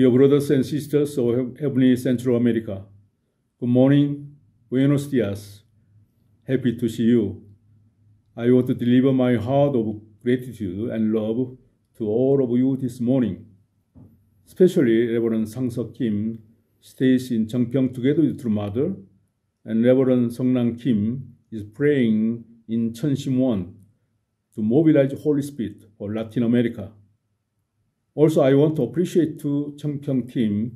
Dear brothers and sisters of Heavenly Central America, good morning, buenos dias. Happy to see you. I want to deliver my heart of gratitude and love to all of you this morning. Especially Reverend Sang-seok Kim stays in Changpyeong together with True mother, and Reverend Seongnam Kim is praying in Chunsimwon to mobilize Holy Spirit for Latin America. Also, I want to appreciate to Chungpyeong team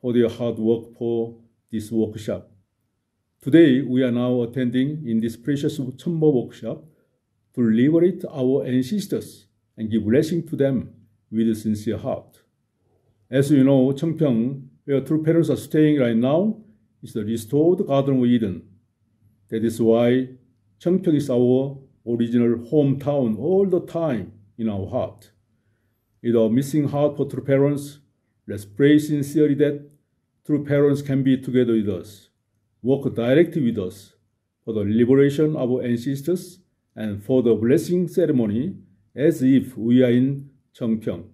for their hard work for this workshop. Today, we are now attending in this precious Chunmo workshop to liberate our ancestors and give blessing to them with a sincere heart. As you know, Chungpyeong, where two parents are staying right now, is the restored Garden of Eden. That is why Chungpyeong is our original hometown all the time in our heart you our missing heart for true parents. Let's pray sincerely that true parents can be together with us, work directly with us for the liberation of our ancestors and for the blessing ceremony as if we are in Cheongpyeong.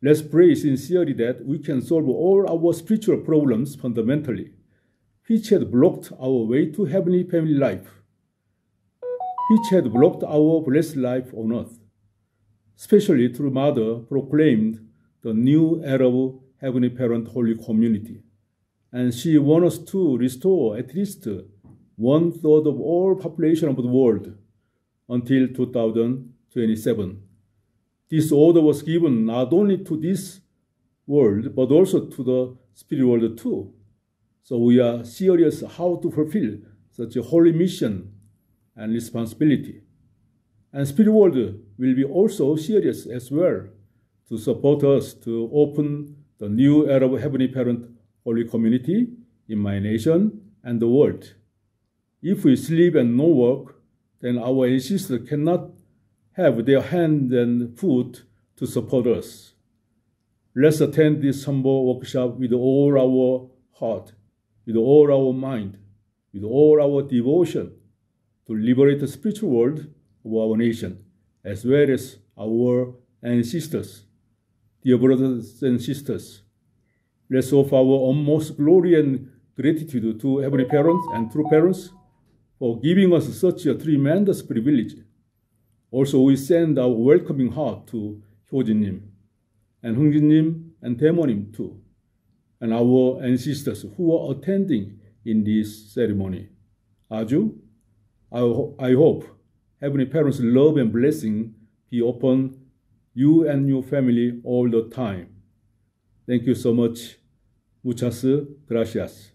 Let's pray sincerely that we can solve all our spiritual problems fundamentally, which had blocked our way to heavenly family life, which had blocked our blessed life on earth especially through Mother, proclaimed the new era of Heavenly Parent Holy Community. And she wants us to restore at least one third of all population of the world until 2027. This order was given not only to this world, but also to the spirit world too. So we are serious how to fulfill such a holy mission and responsibility. And Spirit World will be also serious as well to support us to open the new era of Heavenly Parent Holy Community in my nation and the world. If we sleep and no work, then our ancestors cannot have their hand and foot to support us. Let's attend this humble workshop with all our heart, with all our mind, with all our devotion to liberate the spiritual world of our nation, as well as our ancestors. Dear brothers and sisters, let's offer our utmost glory and gratitude to Heavenly Parents and True Parents for giving us such a tremendous privilege. Also, we send our welcoming heart to 효진님 and 흥진님 and 대모님 too, and our ancestors who are attending in this ceremony. Aju, I, ho I hope Heavenly Parents' love and blessing be upon you and your family all the time. Thank you so much. Muchas gracias.